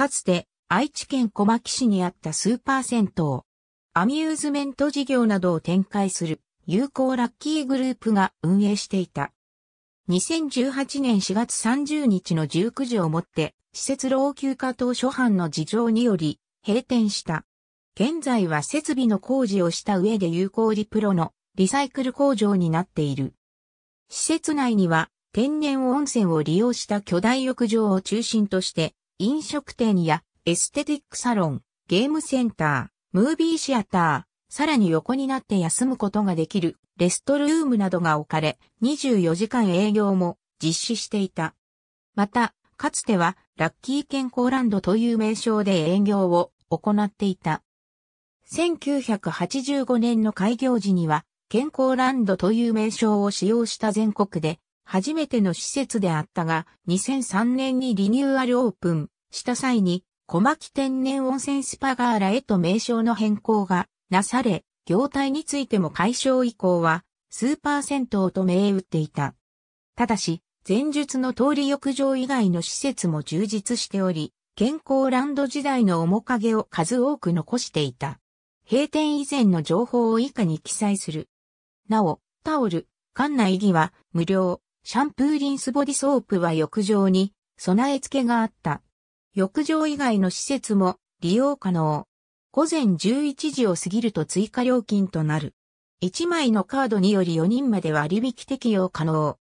かつて愛知県小牧市にあったスーパー銭湯。アミューズメント事業などを展開する有効ラッキーグループが運営していた。2018年4月30日の19時をもって施設老朽化等初版の事情により閉店した。現在は設備の工事をした上で有効リプロのリサイクル工場になっている。施設内には天然温泉を利用した巨大浴場を中心として飲食店やエステティックサロン、ゲームセンター、ムービーシアター、さらに横になって休むことができるレストルームなどが置かれ、24時間営業も実施していた。また、かつてはラッキー健康ランドという名称で営業を行っていた。1985年の開業時には健康ランドという名称を使用した全国で初めての施設であったが、2003年にリニューアルオープン。した際に、小牧天然温泉スパガーラへと名称の変更がなされ、業態についても解消以降は、スーパー銭湯と銘打っていた。ただし、前述の通り浴場以外の施設も充実しており、健康ランド時代の面影を数多く残していた。閉店以前の情報を以下に記載する。なお、タオル、館内着は無料、シャンプーリンスボディソープは浴場に備え付けがあった。浴場以外の施設も利用可能。午前11時を過ぎると追加料金となる。1枚のカードにより4人まで割引適用可能。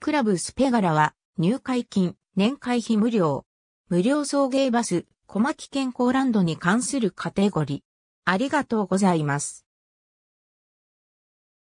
クラブスペガラは入会金、年会費無料。無料送迎バス、小牧健康ランドに関するカテゴリー。ありがとうございます。